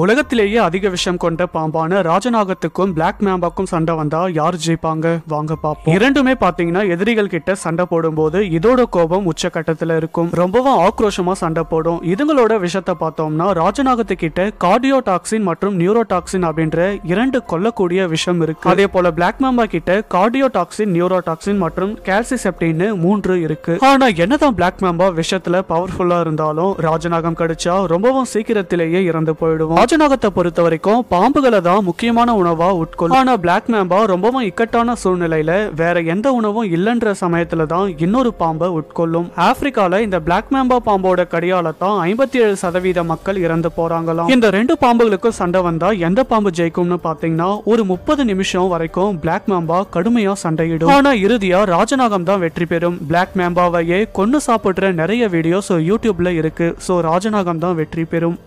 உலகத்திலேயே அதிக விஷம் கொண்ட பாம்பான ராஜநாகத்துக்கும் பிளாக் மேம்பாக்கும் சண்டை வந்தா யார் ஜெயிப்பாங்க வாங்க பாப்போம் இரண்டுமே பாத்தீங்கன்னா எதிரிகள் கிட்ட சண்டை போடும்போது இதோட கோபம் உச்சகட்டத்துல இருக்கும் ரொம்பவும் ஆக்ரோஷமா சண்டை போடும் இதுங்களோட விஷத்தை பார்த்தோம்னா ராஜநாகத்து கிட்ட கார்டியோடாக்சின் மற்றும் நியூரோடாக்சின் அப்படின்ற இரண்டு கொல்லக்கூடிய விஷம் இருக்கு அதே போல பிளாக் மேம்பா கிட்ட கார்டியோடாக்சின் நியூரோடாக்சின் மற்றும் கேல்சிசெப்டின்னு மூன்று இருக்கு ஆனா என்னதான் பிளாக் மேம்பா விஷத்துல பவர்ஃபுல்லா இருந்தாலும் ராஜநாகம் கடிச்சா ரொம்பவும் சீக்கிரத்திலேயே இறந்து போயிடுவோம் ராஜநாகத்தை பொறுத்த வரைக்கும் பாம்புகளை தான் முக்கியமான உணவா உட்கொள்ளும் ஆனா பிளாக் மேம்பா ரொம்பவும் இக்கட்டான சூழ்நிலையில வேற எந்த உணவும் இல்லைன்ற சமயத்துல தான் இன்னொரு பாம்பை உட்கொள்ளும் ஆப்பிரிக்கால இந்த பிளாக் மேம்பா பாம்போட கடியால தான் ஐம்பத்தி ஏழு சதவீத மக்கள் இறந்து போறாங்களாம் இந்த ரெண்டு பாம்புகளுக்கும் சண்டை வந்தா எந்த பாம்பு ஜெயிக்கும்னு பாத்தீங்கன்னா ஒரு முப்பது நிமிஷம் வரைக்கும் பிளாக் மேம்பா கடுமையா சண்டையிடும் ஆனா இறுதியா ராஜநாகம் தான் வெற்றி பெறும் பிளாக் மேம்பாவையே கொன்னு சாப்பிடுற நிறைய வீடியோஸ் யூடியூப்ல இருக்கு ஸோ ராஜநாகம் தான் வெற்றி பெறும்